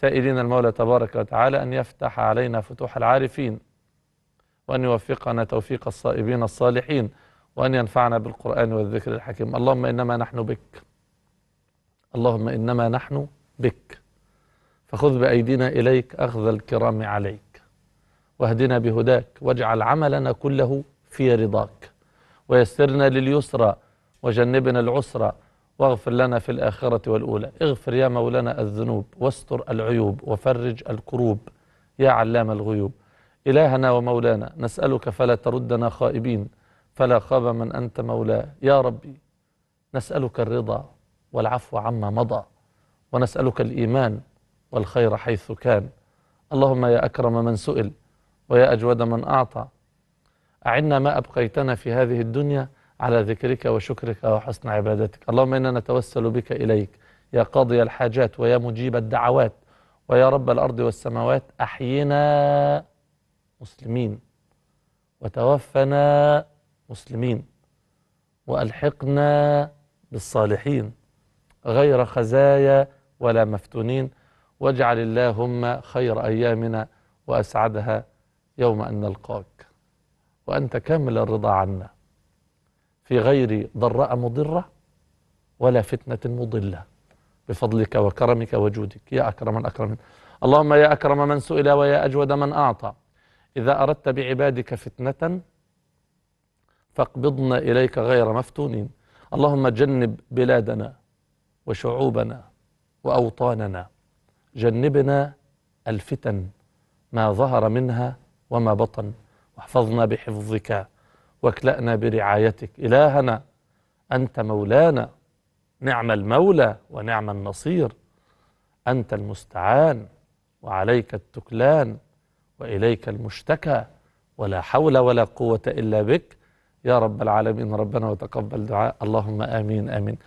سائلين المولى تبارك وتعالى أن يفتح علينا فتوح العارفين وأن يوفقنا توفيق الصائبين الصالحين وأن ينفعنا بالقرآن والذكر الحكيم اللهم إنما نحن بك اللهم إنما نحن بك فخذ بأيدينا إليك أخذ الكرام عليك واهدنا بهداك واجعل عملنا كله في رضاك ويسرنا لليسرى وجنبنا العسرى واغفر لنا في الآخرة والأولى اغفر يا مولانا الذنوب واستر العيوب وفرج الكروب يا علام الغيوب إلهنا ومولانا نسألك فلا تردنا خائبين فلا خاب من أنت مولاه يا ربي نسألك الرضا والعفو عما مضى ونسألك الإيمان والخير حيث كان اللهم يا أكرم من سئل ويا أجود من أعطى أعنا ما أبقيتنا في هذه الدنيا على ذكرك وشكرك وحسن عبادتك اللهم إنا نتوسل بك إليك يا قاضي الحاجات ويا مجيب الدعوات ويا رب الأرض والسماوات أحينا مسلمين وتوفنا مسلمين وألحقنا بالصالحين غير خزايا ولا مفتونين واجعل اللهم خير أيامنا وأسعدها يوم أن نلقاك وأنت كامل الرضا عنا في غير ضراء مضرة ولا فتنة مضلة بفضلك وكرمك وجودك يا أكرم الأكرمين اللهم يا أكرم من سئل ويا أجود من أعطى إذا أردت بعبادك فتنة فاقبضنا إليك غير مفتونين اللهم جنب بلادنا وشعوبنا وأوطاننا جنبنا الفتن ما ظهر منها وما بطن واحفظنا بحفظك واكلأنا برعايتك إلهنا أنت مولانا نعم المولى ونعم النصير أنت المستعان وعليك التكلان وإليك المشتكى ولا حول ولا قوة إلا بك يا رب العالمين ربنا وتقبل دعاء اللهم آمين آمين